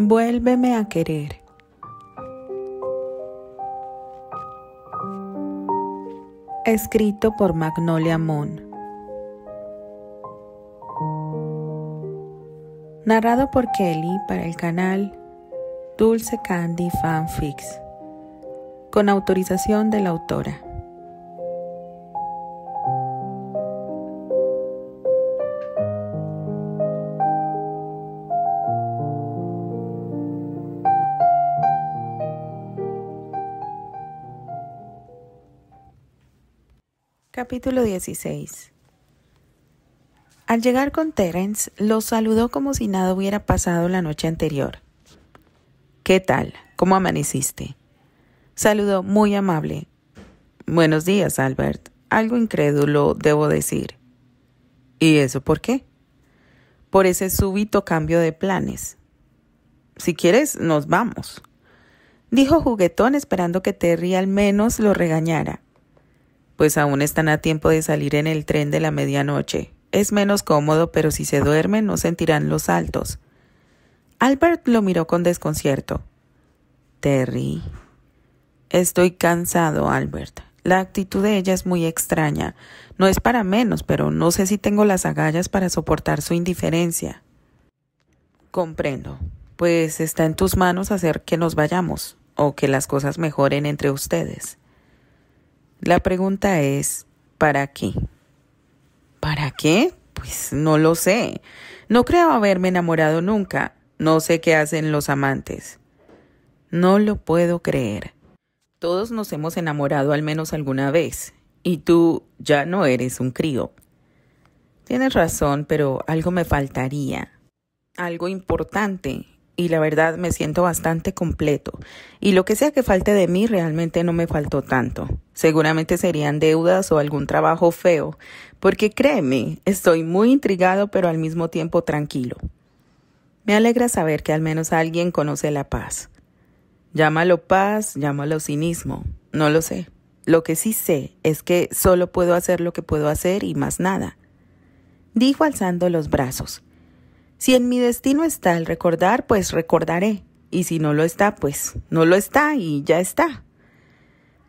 Vuélveme a querer. Escrito por Magnolia Moon. Narrado por Kelly para el canal Dulce Candy Fanfics. Con autorización de la autora. capítulo 16 Al llegar con Terence, lo saludó como si nada hubiera pasado la noche anterior. ¿Qué tal? ¿Cómo amaneciste? Saludó muy amable. Buenos días, Albert. Algo incrédulo, debo decir. ¿Y eso por qué? Por ese súbito cambio de planes. Si quieres, nos vamos. Dijo juguetón esperando que Terry al menos lo regañara pues aún están a tiempo de salir en el tren de la medianoche. Es menos cómodo, pero si se duermen no sentirán los saltos. Albert lo miró con desconcierto. Terry. Estoy cansado, Albert. La actitud de ella es muy extraña. No es para menos, pero no sé si tengo las agallas para soportar su indiferencia. Comprendo. Pues está en tus manos hacer que nos vayamos, o que las cosas mejoren entre ustedes. La pregunta es, ¿para qué? ¿Para qué? Pues no lo sé. No creo haberme enamorado nunca. No sé qué hacen los amantes. No lo puedo creer. Todos nos hemos enamorado al menos alguna vez, y tú ya no eres un crío. Tienes razón, pero algo me faltaría. Algo importante, y la verdad me siento bastante completo. Y lo que sea que falte de mí realmente no me faltó tanto. Seguramente serían deudas o algún trabajo feo, porque créeme, estoy muy intrigado pero al mismo tiempo tranquilo. Me alegra saber que al menos alguien conoce la paz. Llámalo paz, llámalo cinismo, no lo sé. Lo que sí sé es que solo puedo hacer lo que puedo hacer y más nada. Dijo alzando los brazos. Si en mi destino está el recordar, pues recordaré. Y si no lo está, pues no lo está y ya está.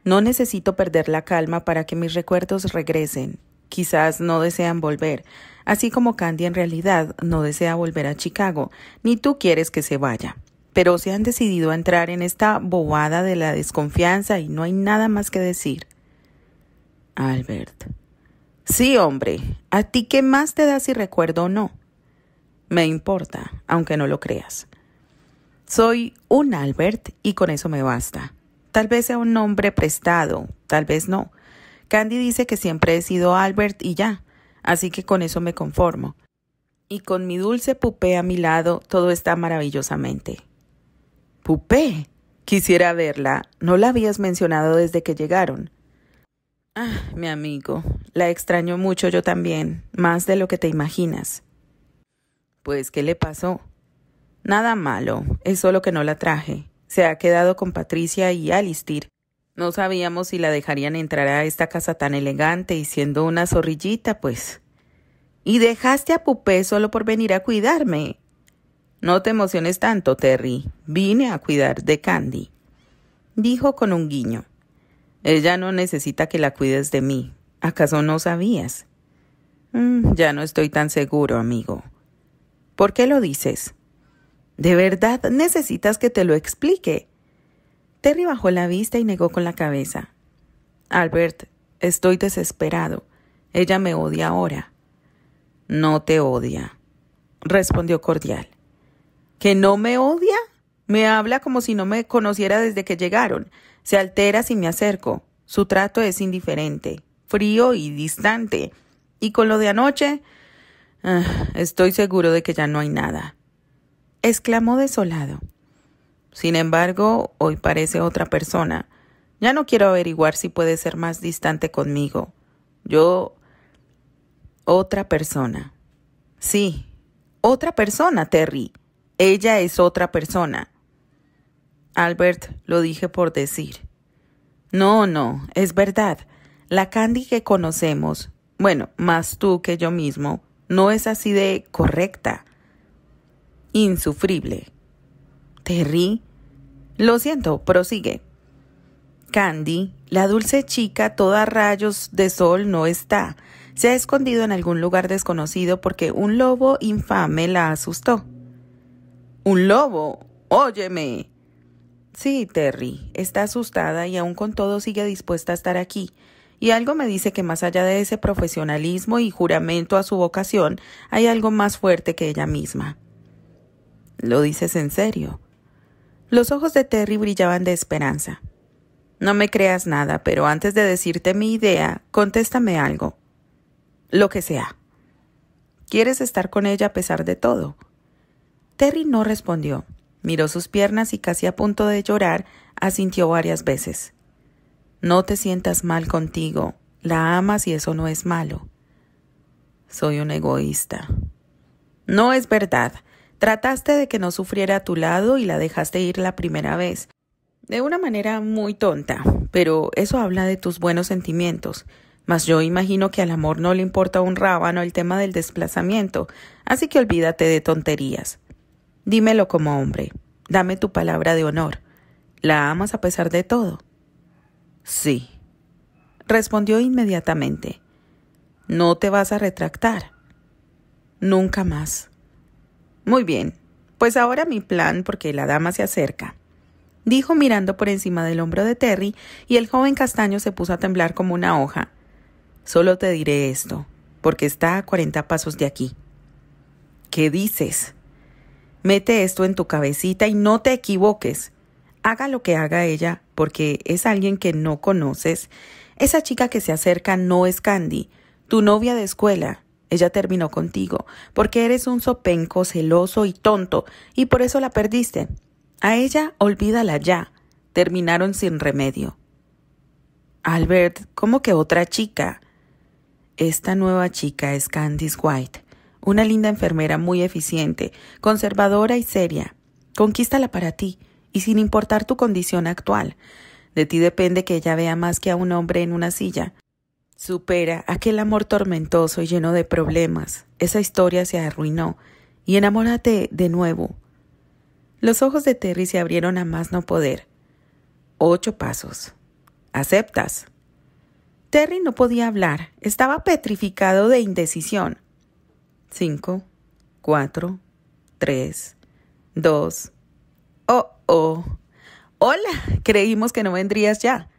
No necesito perder la calma para que mis recuerdos regresen. Quizás no desean volver, así como Candy en realidad no desea volver a Chicago, ni tú quieres que se vaya. Pero se han decidido a entrar en esta bobada de la desconfianza y no hay nada más que decir. Albert. Sí, hombre, ¿a ti qué más te da si recuerdo o no? Me importa, aunque no lo creas. Soy un Albert y con eso me basta. Tal vez sea un nombre prestado, tal vez no. Candy dice que siempre he sido Albert y ya, así que con eso me conformo. Y con mi dulce Pupé a mi lado, todo está maravillosamente. Pupé, quisiera verla. No la habías mencionado desde que llegaron. Ah, mi amigo, la extraño mucho yo también, más de lo que te imaginas pues, ¿qué le pasó? Nada malo, es solo que no la traje. Se ha quedado con Patricia y Alistir. No sabíamos si la dejarían entrar a esta casa tan elegante y siendo una zorrillita, pues. Y dejaste a Pupé solo por venir a cuidarme. No te emociones tanto, Terry. Vine a cuidar de Candy. Dijo con un guiño. Ella no necesita que la cuides de mí. ¿Acaso no sabías? Mm, ya no estoy tan seguro, amigo. ¿Por qué lo dices? ¿De verdad necesitas que te lo explique? Terry bajó la vista y negó con la cabeza. Albert, estoy desesperado. Ella me odia ahora. No te odia, respondió cordial. ¿Que no me odia? Me habla como si no me conociera desde que llegaron. Se altera si me acerco. Su trato es indiferente, frío y distante. Y con lo de anoche, Ah, estoy seguro de que ya no hay nada. exclamó desolado. Sin embargo, hoy parece otra persona. Ya no quiero averiguar si puede ser más distante conmigo. Yo... otra persona. Sí, otra persona, Terry. Ella es otra persona. Albert, lo dije por decir. No, no, es verdad. La Candy que conocemos, bueno, más tú que yo mismo, no es así de correcta. Insufrible. Terry. Lo siento, prosigue. Candy, la dulce chica, toda rayos de sol, no está. Se ha escondido en algún lugar desconocido porque un lobo infame la asustó. ¿Un lobo? Óyeme. Sí, Terry, está asustada y aún con todo sigue dispuesta a estar aquí. Y algo me dice que más allá de ese profesionalismo y juramento a su vocación, hay algo más fuerte que ella misma. Lo dices en serio. Los ojos de Terry brillaban de esperanza. No me creas nada, pero antes de decirte mi idea, contéstame algo. Lo que sea. ¿Quieres estar con ella a pesar de todo? Terry no respondió. Miró sus piernas y casi a punto de llorar, asintió varias veces. No te sientas mal contigo. La amas y eso no es malo. Soy un egoísta. No es verdad. Trataste de que no sufriera a tu lado y la dejaste ir la primera vez. De una manera muy tonta, pero eso habla de tus buenos sentimientos. Mas yo imagino que al amor no le importa un rábano el tema del desplazamiento, así que olvídate de tonterías. Dímelo como hombre. Dame tu palabra de honor. La amas a pesar de todo. Sí, respondió inmediatamente. No te vas a retractar. Nunca más. Muy bien, pues ahora mi plan porque la dama se acerca dijo mirando por encima del hombro de Terry, y el joven castaño se puso a temblar como una hoja. Solo te diré esto, porque está a cuarenta pasos de aquí. ¿Qué dices? Mete esto en tu cabecita y no te equivoques haga lo que haga ella, porque es alguien que no conoces, esa chica que se acerca no es Candy, tu novia de escuela. Ella terminó contigo, porque eres un sopenco, celoso y tonto, y por eso la perdiste. A ella olvídala ya. Terminaron sin remedio. Albert, ¿cómo que otra chica? Esta nueva chica es Candice White, una linda enfermera muy eficiente, conservadora y seria. Conquístala para ti y sin importar tu condición actual. De ti depende que ella vea más que a un hombre en una silla. Supera aquel amor tormentoso y lleno de problemas. Esa historia se arruinó y enamórate de nuevo. Los ojos de Terry se abrieron a más no poder. Ocho pasos. ¿Aceptas? Terry no podía hablar. Estaba petrificado de indecisión. Cinco, cuatro, tres, dos. Oh, —¡Oh! Hola, creímos que no vendrías ya.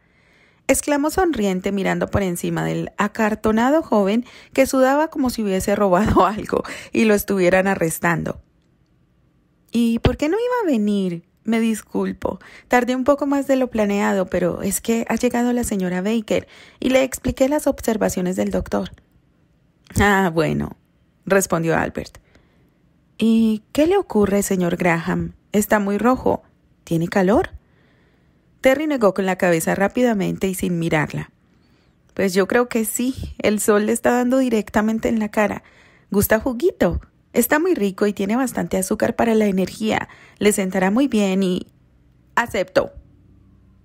exclamó sonriente mirando por encima del acartonado joven que sudaba como si hubiese robado algo y lo estuvieran arrestando. ¿Y por qué no iba a venir? Me disculpo. Tardé un poco más de lo planeado, pero es que ha llegado la señora Baker y le expliqué las observaciones del doctor. Ah, bueno, respondió Albert. ¿Y qué le ocurre, señor Graham? Está muy rojo. ¿Tiene calor? Terry negó con la cabeza rápidamente y sin mirarla. Pues yo creo que sí, el sol le está dando directamente en la cara. ¿Gusta juguito? Está muy rico y tiene bastante azúcar para la energía. Le sentará muy bien y... Acepto.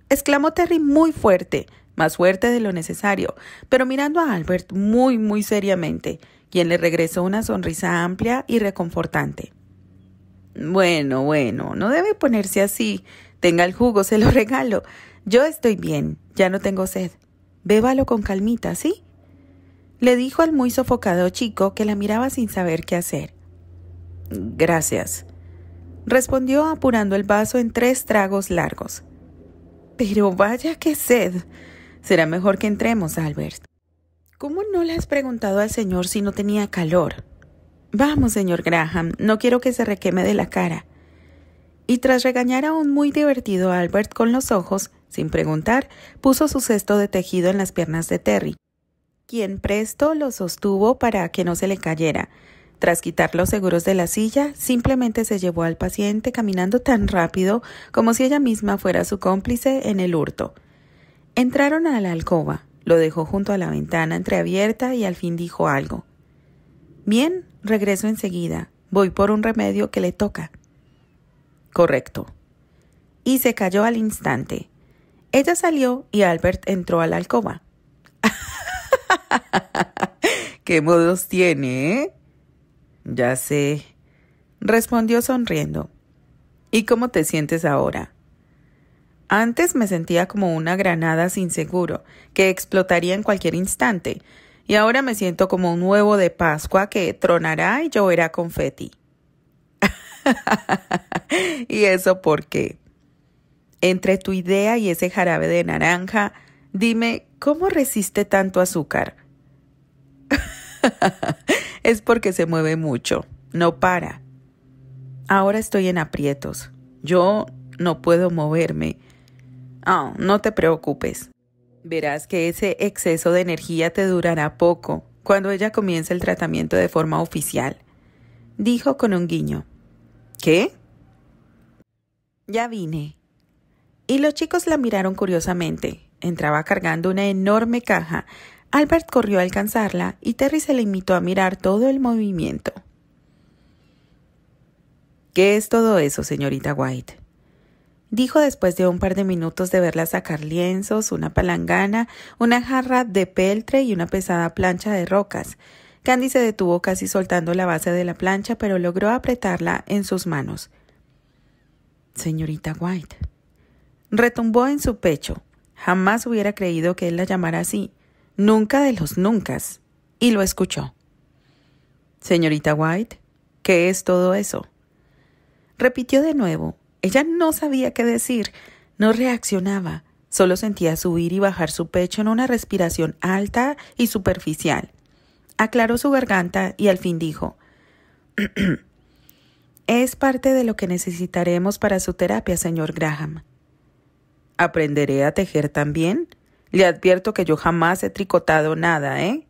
exclamó Terry muy fuerte, más fuerte de lo necesario, pero mirando a Albert muy, muy seriamente, quien le regresó una sonrisa amplia y reconfortante. Bueno, bueno, no debe ponerse así. Tenga el jugo, se lo regalo. Yo estoy bien, ya no tengo sed. Bébalo con calmita, ¿sí? Le dijo al muy sofocado chico que la miraba sin saber qué hacer. Gracias. Respondió apurando el vaso en tres tragos largos. Pero vaya que sed. Será mejor que entremos, Albert. ¿Cómo no le has preguntado al señor si no tenía calor? Vamos, señor Graham, no quiero que se requeme de la cara. Y tras regañar a un muy divertido Albert con los ojos, sin preguntar, puso su cesto de tejido en las piernas de Terry, quien presto lo sostuvo para que no se le cayera. Tras quitar los seguros de la silla, simplemente se llevó al paciente caminando tan rápido como si ella misma fuera su cómplice en el hurto. Entraron a la alcoba, lo dejó junto a la ventana entreabierta y al fin dijo algo. Bien, regreso enseguida. Voy por un remedio que le toca. Correcto. Y se cayó al instante. Ella salió y Albert entró a la alcoba. ¿Qué modos tiene, eh? Ya sé, respondió sonriendo. ¿Y cómo te sientes ahora? Antes me sentía como una granada sin seguro, que explotaría en cualquier instante, y ahora me siento como un huevo de Pascua que tronará y lloverá confeti. ¿Y eso porque Entre tu idea y ese jarabe de naranja, dime, ¿cómo resiste tanto azúcar? es porque se mueve mucho, no para. Ahora estoy en aprietos. Yo no puedo moverme. Oh, no te preocupes. Verás que ese exceso de energía te durará poco cuando ella comience el tratamiento de forma oficial, dijo con un guiño. ¿Qué? Ya vine. Y los chicos la miraron curiosamente. Entraba cargando una enorme caja. Albert corrió a alcanzarla y Terry se le invitó a mirar todo el movimiento. ¿Qué es todo eso, señorita White? dijo después de un par de minutos de verla sacar lienzos, una palangana, una jarra de peltre y una pesada plancha de rocas. Candy se detuvo casi soltando la base de la plancha, pero logró apretarla en sus manos. Señorita White. Retumbó en su pecho. Jamás hubiera creído que él la llamara así. Nunca de los nunca. Y lo escuchó. Señorita White, ¿qué es todo eso? Repitió de nuevo, ella no sabía qué decir, no reaccionaba, solo sentía subir y bajar su pecho en una respiración alta y superficial. Aclaró su garganta y al fin dijo Es parte de lo que necesitaremos para su terapia, señor Graham. ¿Aprenderé a tejer también? Le advierto que yo jamás he tricotado nada, ¿eh?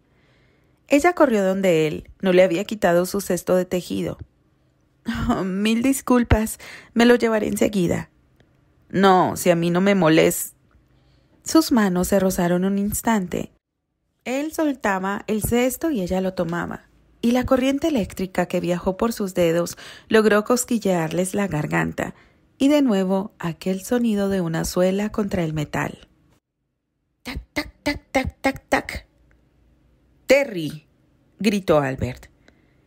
Ella corrió donde él, no le había quitado su cesto de tejido. mil disculpas, me lo llevaré enseguida. No, si a mí no me molest. Sus manos se rozaron un instante. Él soltaba el cesto y ella lo tomaba, y la corriente eléctrica que viajó por sus dedos logró cosquillearles la garganta, y de nuevo aquel sonido de una suela contra el metal. Tac, tac, tac, tac, tac, tac. Terry, gritó Albert.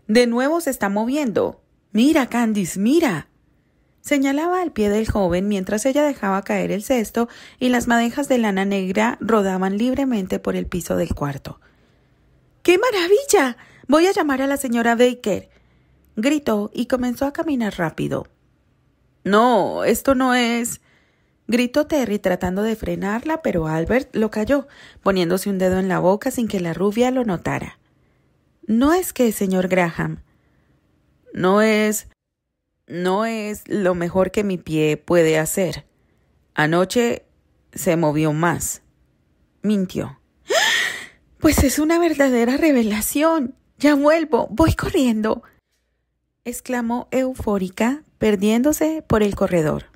De nuevo se está moviendo. Mira, Candice, mira. Señalaba al pie del joven mientras ella dejaba caer el cesto y las madejas de lana negra rodaban libremente por el piso del cuarto. ¡Qué maravilla! Voy a llamar a la señora Baker. Gritó y comenzó a caminar rápido. No, esto no es. Gritó Terry tratando de frenarla, pero Albert lo cayó, poniéndose un dedo en la boca sin que la rubia lo notara. No es que, señor Graham, no es no es lo mejor que mi pie puede hacer. Anoche se movió más. Mintió. Pues es una verdadera revelación. Ya vuelvo, voy corriendo. exclamó eufórica, perdiéndose por el corredor.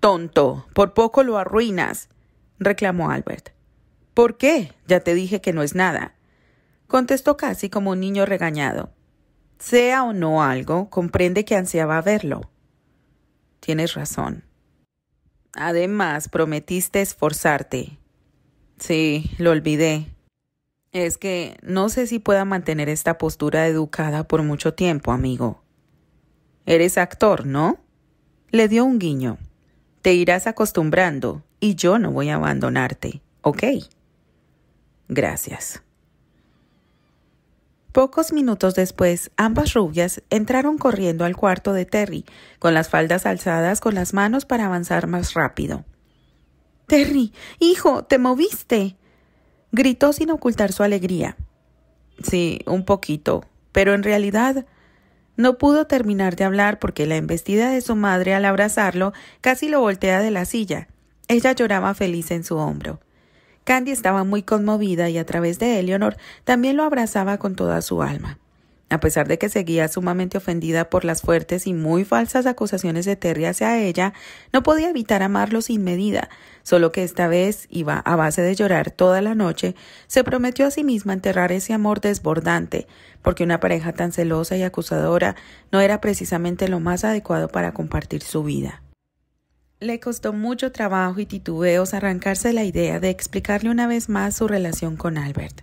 Tonto, por poco lo arruinas, reclamó Albert. ¿Por qué? Ya te dije que no es nada, contestó casi como un niño regañado sea o no algo, comprende que ansiaba verlo. Tienes razón. Además, prometiste esforzarte. Sí, lo olvidé. Es que no sé si pueda mantener esta postura educada por mucho tiempo, amigo. Eres actor, ¿no? Le dio un guiño. Te irás acostumbrando y yo no voy a abandonarte, ¿ok? Gracias. Pocos minutos después, ambas rubias entraron corriendo al cuarto de Terry, con las faldas alzadas con las manos para avanzar más rápido. Terry, hijo, te moviste. gritó sin ocultar su alegría. Sí, un poquito, pero en realidad no pudo terminar de hablar porque la embestida de su madre al abrazarlo casi lo voltea de la silla. Ella lloraba feliz en su hombro. Candy estaba muy conmovida y a través de Eleanor también lo abrazaba con toda su alma. A pesar de que seguía sumamente ofendida por las fuertes y muy falsas acusaciones de Terry hacia ella, no podía evitar amarlo sin medida, solo que esta vez iba a base de llorar toda la noche, se prometió a sí misma enterrar ese amor desbordante, porque una pareja tan celosa y acusadora no era precisamente lo más adecuado para compartir su vida. Le costó mucho trabajo y titubeos arrancarse la idea de explicarle una vez más su relación con Albert.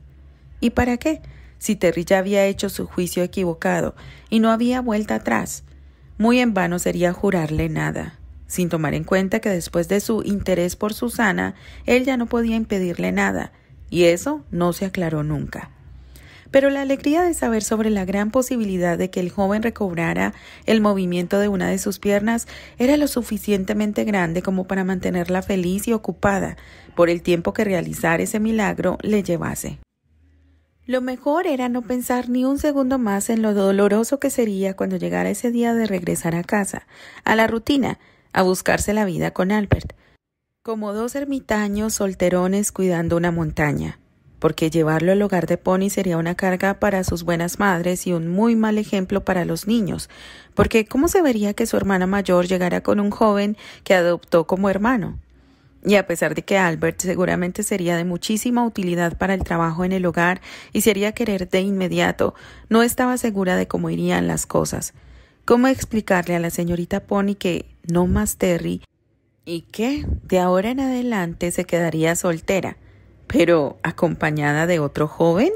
¿Y para qué? Si Terry ya había hecho su juicio equivocado y no había vuelta atrás. Muy en vano sería jurarle nada, sin tomar en cuenta que después de su interés por Susana, él ya no podía impedirle nada, y eso no se aclaró nunca pero la alegría de saber sobre la gran posibilidad de que el joven recobrara el movimiento de una de sus piernas era lo suficientemente grande como para mantenerla feliz y ocupada por el tiempo que realizar ese milagro le llevase. Lo mejor era no pensar ni un segundo más en lo doloroso que sería cuando llegara ese día de regresar a casa, a la rutina, a buscarse la vida con Albert, como dos ermitaños solterones cuidando una montaña porque llevarlo al hogar de Pony sería una carga para sus buenas madres y un muy mal ejemplo para los niños, porque ¿cómo se vería que su hermana mayor llegara con un joven que adoptó como hermano? Y a pesar de que Albert seguramente sería de muchísima utilidad para el trabajo en el hogar y sería querer de inmediato, no estaba segura de cómo irían las cosas. ¿Cómo explicarle a la señorita Pony que no más Terry y que de ahora en adelante se quedaría soltera? pero acompañada de otro joven.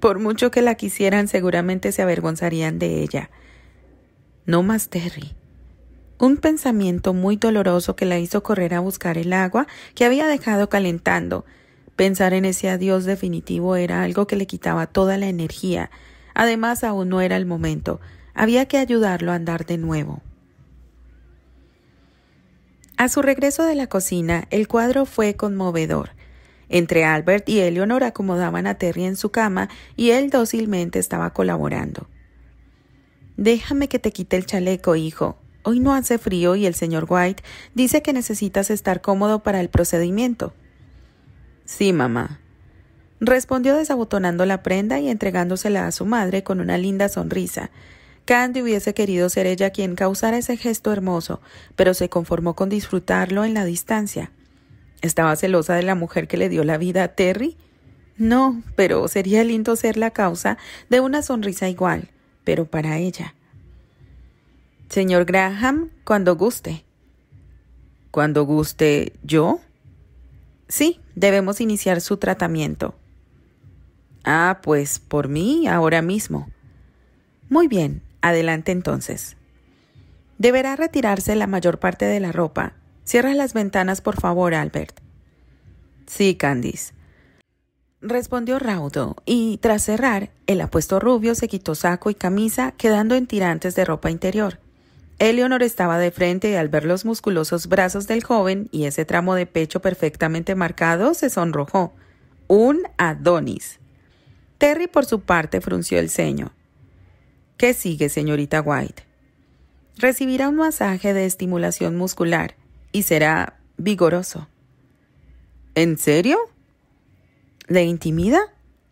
por mucho que la quisieran, seguramente se avergonzarían de ella. No más Terry. Un pensamiento muy doloroso que la hizo correr a buscar el agua que había dejado calentando. Pensar en ese adiós definitivo era algo que le quitaba toda la energía. Además, aún no era el momento. Había que ayudarlo a andar de nuevo. A su regreso de la cocina, el cuadro fue conmovedor. Entre Albert y Eleonor acomodaban a Terry en su cama y él dócilmente estaba colaborando. Déjame que te quite el chaleco, hijo. Hoy no hace frío y el señor White dice que necesitas estar cómodo para el procedimiento. Sí, mamá. Respondió desabotonando la prenda y entregándosela a su madre con una linda sonrisa. Candy hubiese querido ser ella quien causara ese gesto hermoso, pero se conformó con disfrutarlo en la distancia. ¿Estaba celosa de la mujer que le dio la vida a Terry? No, pero sería lindo ser la causa de una sonrisa igual, pero para ella. Señor Graham, cuando guste. ¿Cuando guste yo? Sí, debemos iniciar su tratamiento. Ah, pues por mí ahora mismo. Muy bien, adelante entonces. Deberá retirarse la mayor parte de la ropa Cierra las ventanas, por favor, Albert. Sí, Candice. Respondió Raudo, y tras cerrar, el apuesto rubio se quitó saco y camisa, quedando en tirantes de ropa interior. Eleonor estaba de frente y al ver los musculosos brazos del joven y ese tramo de pecho perfectamente marcado, se sonrojó. Un Adonis. Terry, por su parte, frunció el ceño. ¿Qué sigue, señorita White? Recibirá un masaje de estimulación muscular y será vigoroso. ¿En serio? ¿Le intimida?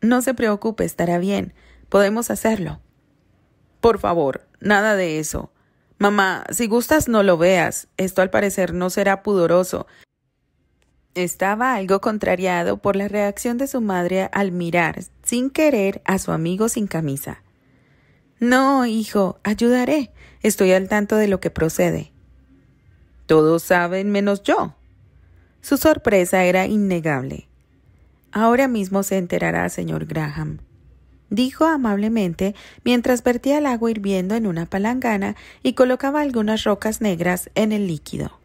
No se preocupe, estará bien. Podemos hacerlo. Por favor, nada de eso. Mamá, si gustas no lo veas. Esto al parecer no será pudoroso. Estaba algo contrariado por la reacción de su madre al mirar, sin querer, a su amigo sin camisa. No, hijo, ayudaré. Estoy al tanto de lo que procede. Todos saben menos yo. Su sorpresa era innegable. Ahora mismo se enterará, señor Graham, dijo amablemente mientras vertía el agua hirviendo en una palangana y colocaba algunas rocas negras en el líquido.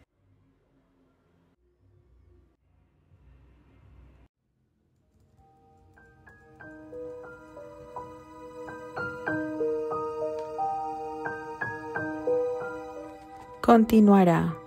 Continuará.